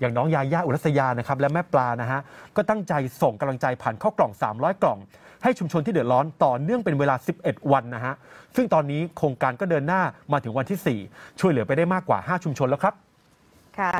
อย่างน้องยาย่าอุรัสยานะครับ และแม่ปลานะฮะ ก็ตั้งใจส่งกำลังใจผ่านเข้ากล่อง 300 กล่อง ให้ชุมชนที่เดือดร้อนต่อเนื่องเป็นเวลา 11 วันนะฮะ ซึ่งตอนนี้โครงการก็เดินหน้ามาถึงวันที่ 4 ช่วยเหลือไปได้มากกว่า 5 ชุมชนแล้วครับ ค่ะ